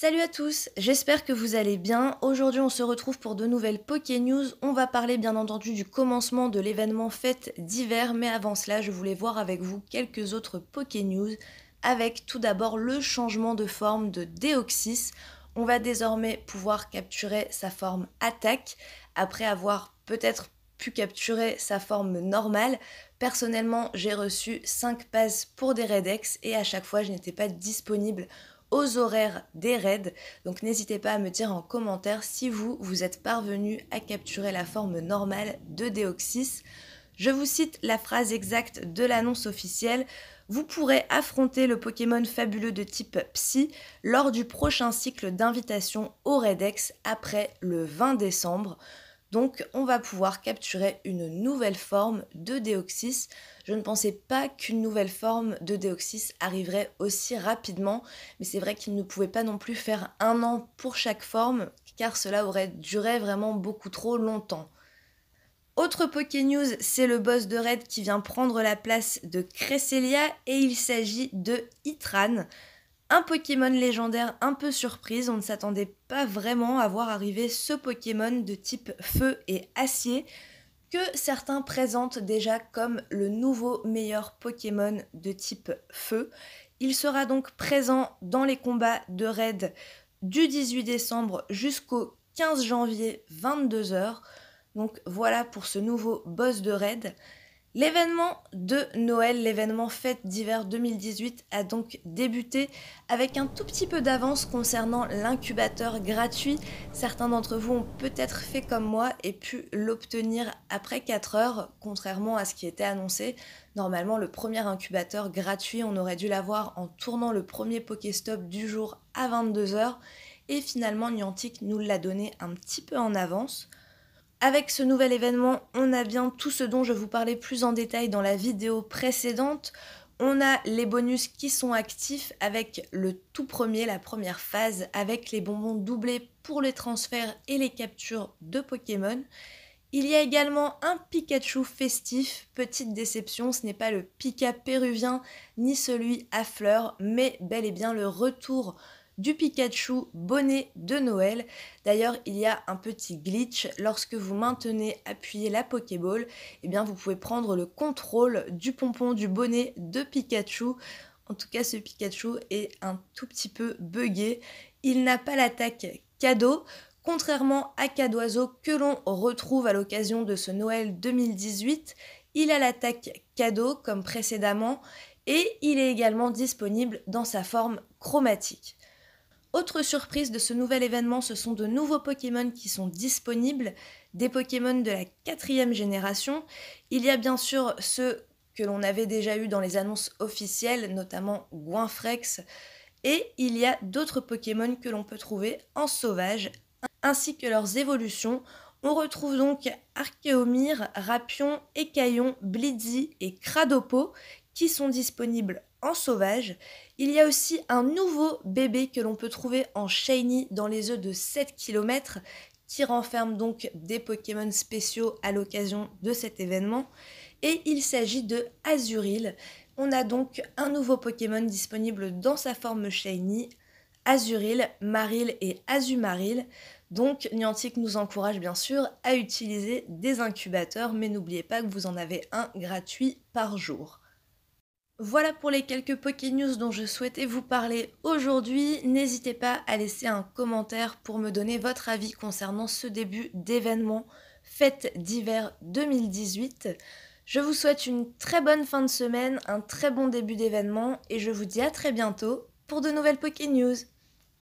Salut à tous, j'espère que vous allez bien. Aujourd'hui on se retrouve pour de nouvelles Poké News. On va parler bien entendu du commencement de l'événement fête d'hiver, mais avant cela je voulais voir avec vous quelques autres Poké News, avec tout d'abord le changement de forme de Deoxys. On va désormais pouvoir capturer sa forme attaque, après avoir peut-être pu capturer sa forme normale. Personnellement j'ai reçu 5 passes pour des Redex et à chaque fois je n'étais pas disponible aux horaires des raids. Donc n'hésitez pas à me dire en commentaire si vous, vous êtes parvenu à capturer la forme normale de Deoxys. Je vous cite la phrase exacte de l'annonce officielle. Vous pourrez affronter le Pokémon fabuleux de type Psy lors du prochain cycle d'invitation au Redex après le 20 décembre. Donc on va pouvoir capturer une nouvelle forme de déoxys. Je ne pensais pas qu'une nouvelle forme de déoxys arriverait aussi rapidement, mais c'est vrai qu'il ne pouvait pas non plus faire un an pour chaque forme, car cela aurait duré vraiment beaucoup trop longtemps. Autre Poké News, c'est le boss de Red qui vient prendre la place de Cresselia et il s'agit de Itran. Un Pokémon légendaire un peu surprise, on ne s'attendait pas vraiment à voir arriver ce Pokémon de type feu et acier que certains présentent déjà comme le nouveau meilleur Pokémon de type feu. Il sera donc présent dans les combats de raid du 18 décembre jusqu'au 15 janvier 22h. Donc voilà pour ce nouveau boss de raid. L'événement de Noël, l'événement fête d'hiver 2018 a donc débuté avec un tout petit peu d'avance concernant l'incubateur gratuit. Certains d'entre vous ont peut-être fait comme moi et pu l'obtenir après 4 heures, contrairement à ce qui était annoncé. Normalement, le premier incubateur gratuit, on aurait dû l'avoir en tournant le premier Pokéstop du jour à 22h. Et finalement, Niantic nous l'a donné un petit peu en avance. Avec ce nouvel événement, on a bien tout ce dont je vous parlais plus en détail dans la vidéo précédente. On a les bonus qui sont actifs avec le tout premier, la première phase, avec les bonbons doublés pour les transferts et les captures de Pokémon. Il y a également un Pikachu festif, petite déception, ce n'est pas le Pika péruvien ni celui à fleurs, mais bel et bien le retour du Pikachu bonnet de Noël. D'ailleurs, il y a un petit glitch. Lorsque vous maintenez appuyé la Pokéball, eh bien, vous pouvez prendre le contrôle du pompon du bonnet de Pikachu. En tout cas, ce Pikachu est un tout petit peu buggé. Il n'a pas l'attaque cadeau. Contrairement à Cadoiseau que l'on retrouve à l'occasion de ce Noël 2018, il a l'attaque cadeau comme précédemment et il est également disponible dans sa forme chromatique. Autre surprise de ce nouvel événement, ce sont de nouveaux Pokémon qui sont disponibles, des Pokémon de la quatrième génération. Il y a bien sûr ceux que l'on avait déjà eu dans les annonces officielles, notamment Guinfrex. et il y a d'autres Pokémon que l'on peut trouver en sauvage, ainsi que leurs évolutions. On retrouve donc archéomire Rapion, Ecaillon, Blizzy et Cradopo, qui sont disponibles en sauvage. Il y a aussi un nouveau bébé que l'on peut trouver en shiny dans les œufs de 7 km qui renferme donc des Pokémon spéciaux à l'occasion de cet événement. Et il s'agit de Azuril. On a donc un nouveau Pokémon disponible dans sa forme shiny, Azuril, Maril et Azumaril. Donc Niantic nous encourage bien sûr à utiliser des incubateurs, mais n'oubliez pas que vous en avez un gratuit par jour. Voilà pour les quelques Poké News dont je souhaitais vous parler aujourd'hui. N'hésitez pas à laisser un commentaire pour me donner votre avis concernant ce début d'événement Fête d'hiver 2018. Je vous souhaite une très bonne fin de semaine, un très bon début d'événement et je vous dis à très bientôt pour de nouvelles Poké News.